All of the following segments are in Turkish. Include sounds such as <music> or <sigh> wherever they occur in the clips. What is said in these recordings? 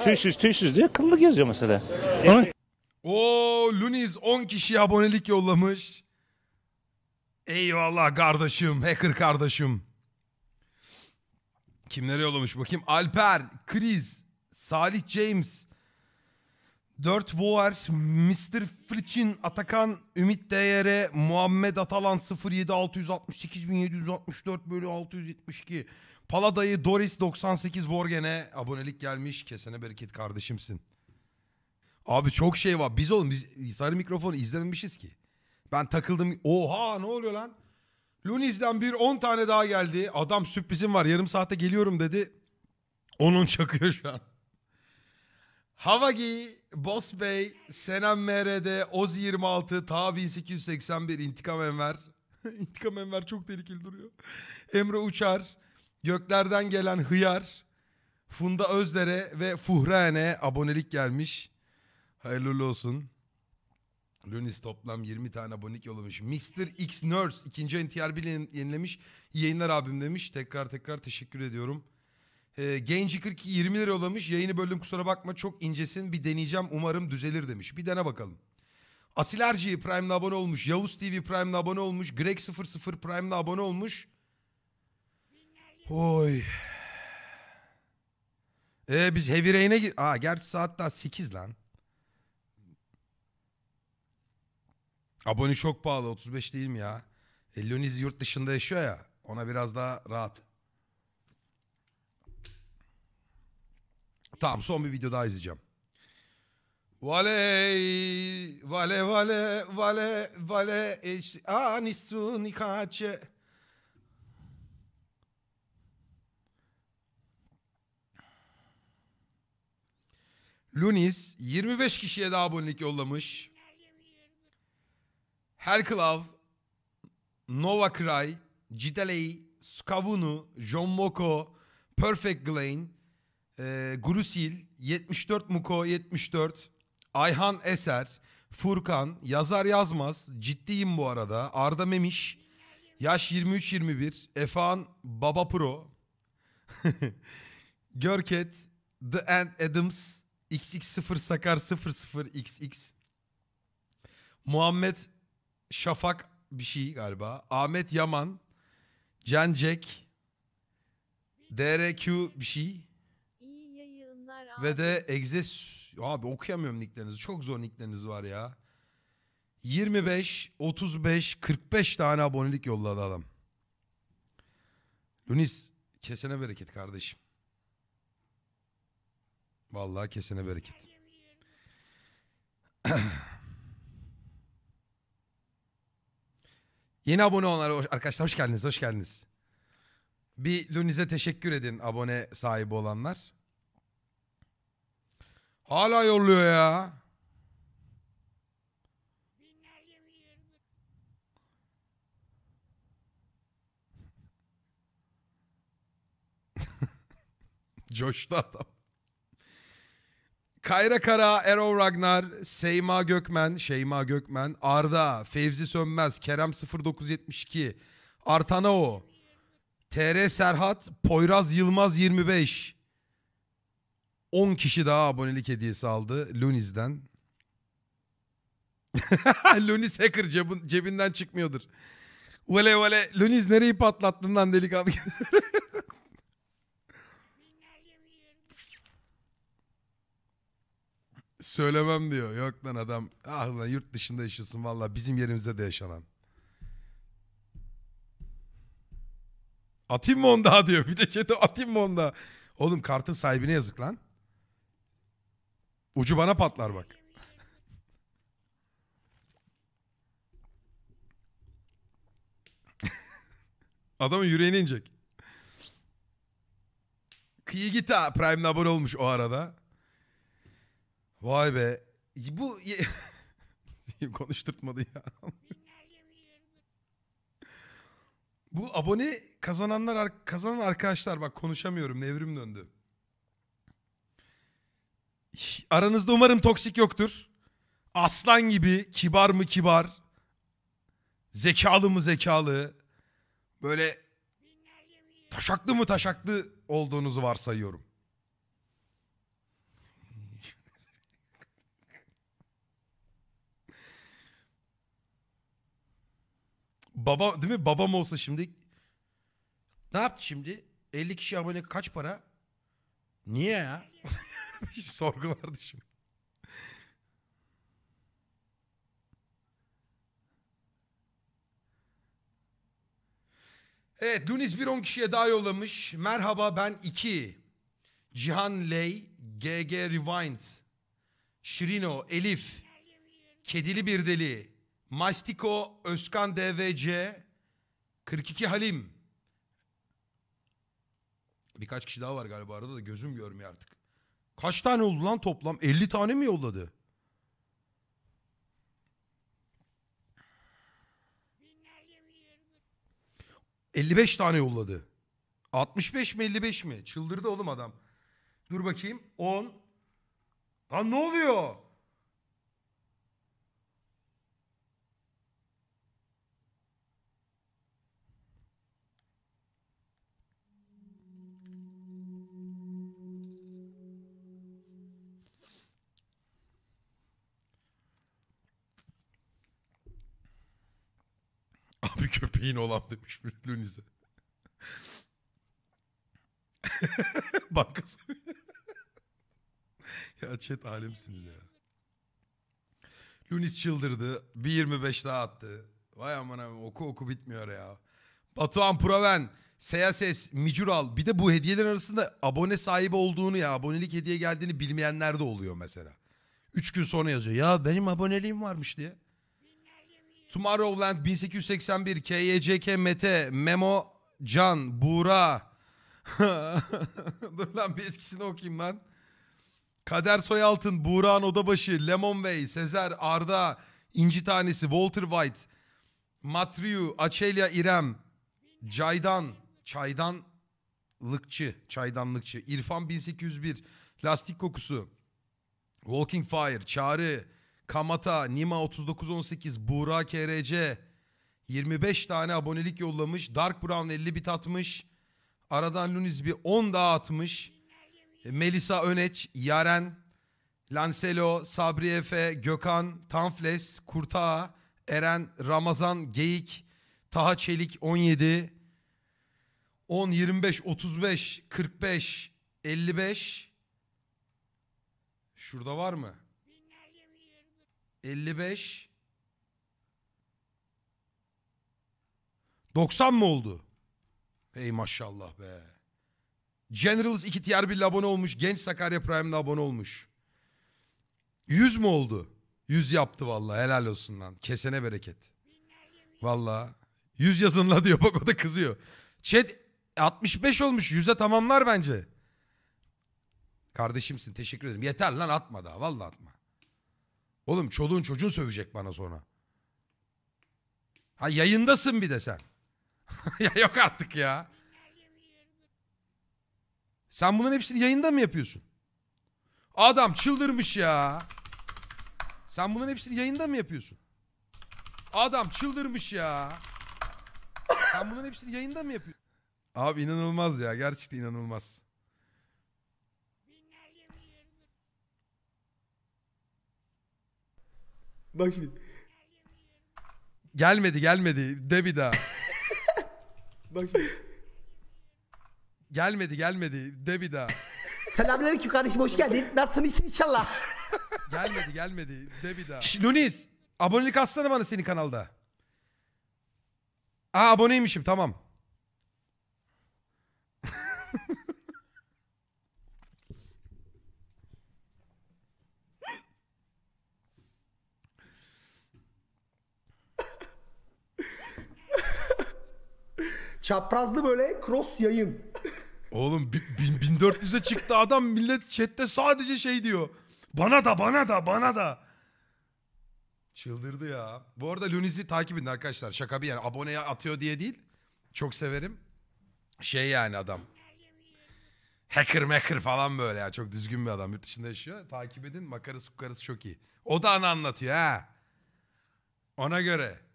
Tüysüz tüysüz diye kıllı yazıyor mesela. O Luniz 10 kişi abonelik yollamış. Eyvallah kardeşim, hacker kardeşim. Kimlere yollamış bakayım? Alper, Kriz, Salih James, Dört Boğer, Mr. Fritchin, Atakan, Ümit Değere, Muhammed Atalan 07 668 764 bölü 672. Paladayı Doris 98 Borgene abonelik gelmiş. Kesene bereket kardeşimsin. Abi çok şey var. Biz oğlum biz sarı mikrofonu izlememişiz ki. Ben takıldım. Oha ne oluyor lan? Lunizden bir 10 tane daha geldi. Adam sürprizim var yarım saate geliyorum dedi. Onun çakıyor şu an. Havagi, Boss Bey, Senem MRD, Oz 26, Ta 881, İntikam Enver. <laughs> İntikam Enver çok tehlikeli duruyor. Emre Uçar, Göklerden Gelen Hıyar, Funda Özdere ve Fuhrane abonelik gelmiş. Hayırlı olsun. Lunis toplam 20 tane abonelik yollamış. Mr. X Nurse ikinci NTR bile yenilemiş. İyi yayınlar abim demiş. Tekrar tekrar teşekkür ediyorum. Ee, genci 42 20 lira olamış. Yayını böldüm kusura bakma çok incesin. Bir deneyeceğim umarım düzelir demiş. Bir dene bakalım. Asil Erci Prime'le abone olmuş. Yavuz TV Prime'le abone olmuş. Greg 00 Prime'le abone olmuş. Oy. Ee, biz Heavy Rain'e git. Aa gerçi saat daha 8 lan. Abone çok pahalı 35 değil mi ya? Elloniz yurt dışında yaşıyor ya. Ona biraz daha rahat. Tamam son bir video daha izleyeceğim. Vale, vale, vale, vale, vale, eş, anisu nikaçe. Lunis 25 kişiye daha abonelik yollamış. Herklav, Nova Cry, Cideley, Skavunu, John Moko, Perfect Glane, e, Grusil, 74 Muko 74, Ayhan Eser, Furkan, Yazar Yazmaz, ciddiyim bu arada, Arda Memiş, Yaş 23-21, Efan Baba Pro, <laughs> Görket, The End Adams, XX0 Sakar 00XX, Muhammed Şafak bir şey galiba, Ahmet Yaman, Cencek, DRQ bir şey, ve de Exes... Abi okuyamıyorum nicklerinizi. Çok zor nickleriniz var ya. 25, 35, 45 tane abonelik yolladı adam. Lunis kesene bereket kardeşim. Vallahi kesene bereket. <clears throat> Yeni abone olanlar arkadaşlar hoş geldiniz, hoş geldiniz. Bir Lunize teşekkür edin abone sahibi olanlar. Hala yolluyor ya. <laughs> Coştu adam. Kayra Kara, Erol Ragnar, Seyma Gökmen, Şeyma Gökmen, Arda, Fevzi Sönmez, Kerem 0972, Artanao, TR Serhat, Poyraz Yılmaz 25, 10 kişi daha abonelik hediyesi aldı Luniz'den. Luniz <laughs> hacker cebinden çıkmıyordur. Vale vale Luniz nereyi patlattın lan delikanlı. <laughs> Söylemem diyor. Yok lan adam. Ah lan yurt dışında yaşasın valla bizim yerimizde de yaşanan. Atayım mı onda diyor. Bir de çete atayım mı onda. Oğlum kartın sahibine yazık lan. Ucu bana patlar bak. <laughs> Adamın yüreğine inecek. Kıyı git ha. Prime'le abone olmuş o arada. Vay be. Bu <laughs> konuşturtmadı ya. Bu abone kazananlar kazanan arkadaşlar bak konuşamıyorum nevrim döndü. Aranızda umarım toksik yoktur. Aslan gibi kibar mı kibar, zekalı mı zekalı, böyle taşaklı mı taşaklı olduğunuzu varsayıyorum. Baba değil mi? Babam olsa şimdi ne yaptı şimdi? 50 kişi abone kaç para? Niye ya? <laughs> sorgu vardı şimdi. Evet Dunis bir 10 kişiye daha yollamış. Merhaba ben 2. Cihan Ley, GG Rewind, Şirino, Elif, Kedili Bir Deli, Mastiko, Özkan DVC, 42 Halim. Birkaç kişi daha var galiba arada da gözüm görmüyor artık. Kaç tane oldu lan toplam? 50 tane mi yolladı? ...55 tane yolladı. 65 mi 55 mi? Çıldırdı oğlum adam. Dur bakayım. 10. Lan ne oluyor? köpeğin olan demiş bir Lunize. <laughs> Banka Ya chat alemsiniz ya. Lunis çıldırdı. Bir 25 daha attı. Vay amına oku oku bitmiyor ya. Batuhan Proven, Seyases, Micural. Bir de bu hediyeler arasında abone sahibi olduğunu ya abonelik hediye geldiğini bilmeyenler de oluyor mesela. Üç gün sonra yazıyor. Ya benim aboneliğim varmış diye. Tomorrowland 1881, KYCK, Mete, Memo, Can, Buğra. <laughs> Dur lan bir eskisini okuyayım lan. Kader Soyaltın, Buğra'nın Odabaşı, Lemon Bey, Sezer, Arda, İnci Tanesi, Walter White, Matryu Açelya İrem, Caydan, Çaydanlıkçı, Çaydanlıkçı, İrfan 1801, Lastik Kokusu, Walking Fire, Çağrı, Kamata, Nima 3918, Buğra KRC 25 tane abonelik yollamış. Dark Brown 50 bit atmış. Aradan Luniz bir 10 daha atmış. E, Melisa Öneç, Yaren, Lancelo, Sabri Efe, Gökhan, Tanfles, Kurtağa, Eren, Ramazan, Geyik, Taha Çelik 17, 10, 25, 35, 45, 55. Şurada var mı? 55 90 mı oldu? Ey maşallah be. Generals 2 tier 1 abone olmuş. Genç Sakarya Prime'le abone olmuş. 100 mü oldu? 100 yaptı valla, helal olsun lan. Kesene bereket. Valla, 100 yazın la diyor bak o da kızıyor. Chat 65 olmuş 100'e tamamlar bence. Kardeşimsin teşekkür ederim. Yeter lan atma daha valla atma. Oğlum çoluğun çocuğun sövecek bana sonra. Ha yayındasın bir de sen. <laughs> ya yok artık ya. Sen bunların hepsini yayında mı yapıyorsun? Adam çıldırmış ya. Sen bunların hepsini yayında mı yapıyorsun? Adam çıldırmış ya. Sen bunların hepsini yayında mı yapıyorsun? Abi inanılmaz ya. Gerçekten inanılmaz. Bak şimdi. Gelmedi gelmedi. De bir daha. <laughs> Bak şimdi. Gelmedi gelmedi. De bir daha. Selamünaleyküm kardeşim hoş geldin. Nasılsın iyisin inşallah. <laughs> gelmedi gelmedi. De bir daha. Şş, Lunis. Abonelik atsana bana senin kanalda. Aa aboneymişim tamam. Çaprazlı böyle cross yayın. Oğlum 1400'e çıktı adam millet chatte sadece şey diyor. Bana da bana da bana da. Çıldırdı ya. Bu arada Luniz'i takip edin arkadaşlar. Şaka bir yani aboneye atıyor diye değil. Çok severim. Şey yani adam. Hacker maker falan böyle ya. Çok düzgün bir adam. Yurt dışında yaşıyor. Takip edin. Makarası kukarası çok iyi. O da ana anlatıyor ha. Ona göre.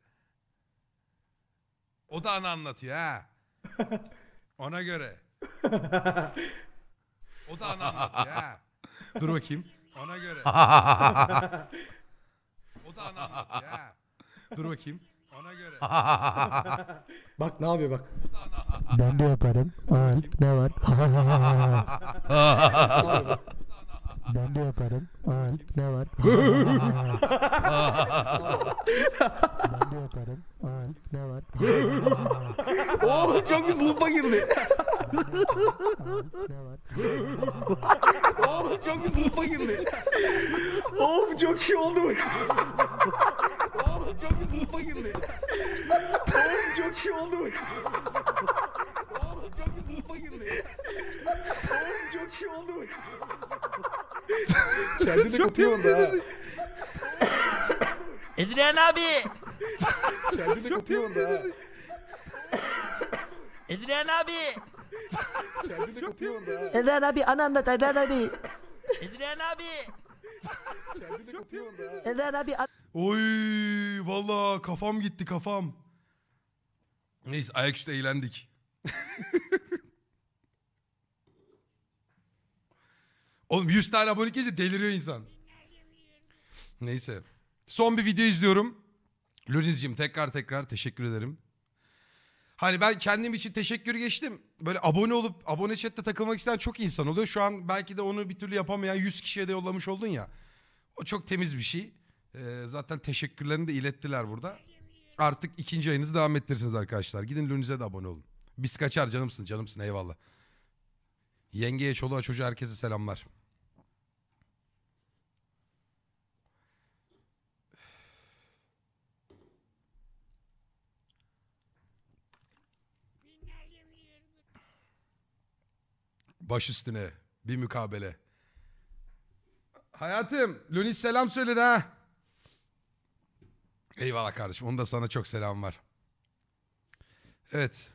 O da ana anlatıyor ha. <laughs> Ona göre. O da ana anlatıyor ha. Dur bakayım. Ona göre. <laughs> O da ana anlatıyor ha. Dur bakayım. Ona göre. <laughs> Bak ne yapıyor bak. O da ana Ben de yaparım. Al ne var? ben de yaparım. Al ne var? ben de yaparım var? <laughs> Ne var? Oğlum çok hızlı lupa girdi. ne var? Oğlum çok hızlı lupa girdi. Oğlum çok şey oldu bu. Oğlum çok hızlı lupa girdi. Oğlum çok şey oldu bu. Oğlum çok hızlı lupa girdi. Oğlum çok şey oldu bu. Kendini kapıyor orada. Edren abi. Kendini kapıyor orada ha. Edren abi. Kendini kapıyor orada ha. Edren abi ana anlat Edren abi. Edren abi. Kendini kapıyor orada ha. Edren abi ana. Oy valla kafam gitti kafam. Neyse ayaküstü eğlendik. <laughs> Oğlum 100 tane abone gelince deliriyor insan. Neyse. Son bir video izliyorum. Löniz'cim tekrar tekrar teşekkür ederim. Hani ben kendim için teşekkür geçtim. Böyle abone olup abone chatte takılmak isteyen çok insan oluyor. Şu an belki de onu bir türlü yapamayan 100 kişiye de yollamış oldun ya. O çok temiz bir şey. Ee, zaten teşekkürlerini de ilettiler burada. Artık ikinci ayınızı devam ettirirsiniz arkadaşlar. Gidin Löniz'e de abone olun. Biz kaçar canımsın canımsın eyvallah. Yengeye, çoluğa, çocuğa herkese selamlar. Baş üstüne bir mukabele. Hayatım Lunis selam söyledi ha. Eyvallah kardeşim. Onu da sana çok selam var. Evet.